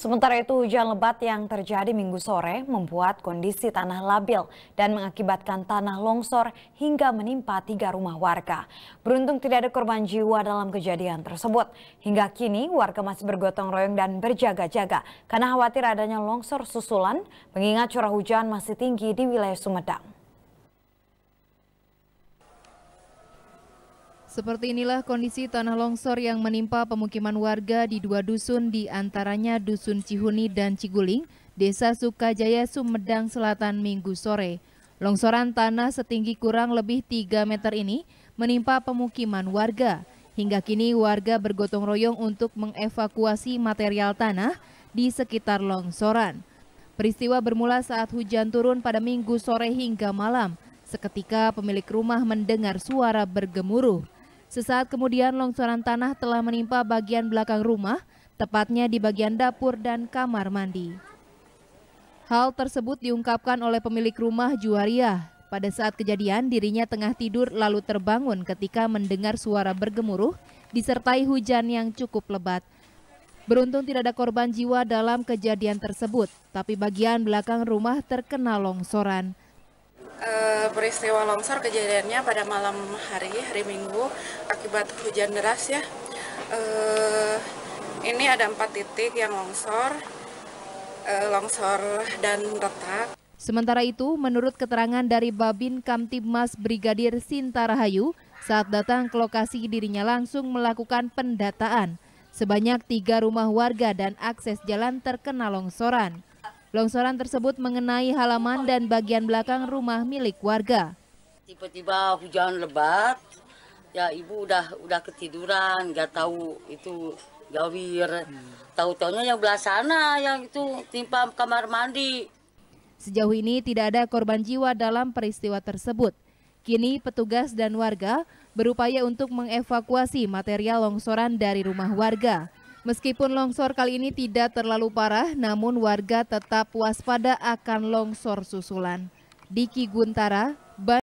Sementara itu hujan lebat yang terjadi minggu sore membuat kondisi tanah labil dan mengakibatkan tanah longsor hingga menimpa tiga rumah warga. Beruntung tidak ada korban jiwa dalam kejadian tersebut. Hingga kini warga masih bergotong royong dan berjaga-jaga karena khawatir adanya longsor susulan mengingat curah hujan masih tinggi di wilayah Sumedang. Seperti inilah kondisi tanah longsor yang menimpa pemukiman warga di dua dusun di antaranya Dusun Cihuni dan Ciguling, Desa Sukajaya, Sumedang Selatan Minggu sore. Longsoran tanah setinggi kurang lebih 3 meter ini menimpa pemukiman warga. Hingga kini warga bergotong royong untuk mengevakuasi material tanah di sekitar longsoran. Peristiwa bermula saat hujan turun pada minggu sore hingga malam. Seketika pemilik rumah mendengar suara bergemuruh. Sesaat kemudian longsoran tanah telah menimpa bagian belakang rumah, tepatnya di bagian dapur dan kamar mandi. Hal tersebut diungkapkan oleh pemilik rumah Juwariah. Pada saat kejadian dirinya tengah tidur lalu terbangun ketika mendengar suara bergemuruh disertai hujan yang cukup lebat. Beruntung tidak ada korban jiwa dalam kejadian tersebut, tapi bagian belakang rumah terkena longsoran. Eh, peristiwa longsor kejadiannya pada malam hari, hari Minggu akibat hujan deras ya. E, ini ada empat titik yang longsor, e, longsor dan retak. Sementara itu, menurut keterangan dari Babin Kamtibmas Brigadir Sintarahayu, saat datang ke lokasi dirinya langsung melakukan pendataan. Sebanyak tiga rumah warga dan akses jalan terkena longsoran. Longsoran tersebut mengenai halaman dan bagian belakang rumah milik warga. Tiba-tiba hujan lebat, ya ibu udah udah ketiduran, nggak tahu itu gawir. Hmm. Tahu-taunya yang belah sana yang itu timpa kamar mandi. Sejauh ini tidak ada korban jiwa dalam peristiwa tersebut. Kini petugas dan warga berupaya untuk mengevakuasi material longsoran dari rumah warga. Meskipun longsor kali ini tidak terlalu parah, namun warga tetap waspada akan longsor susulan. Diki Guntara,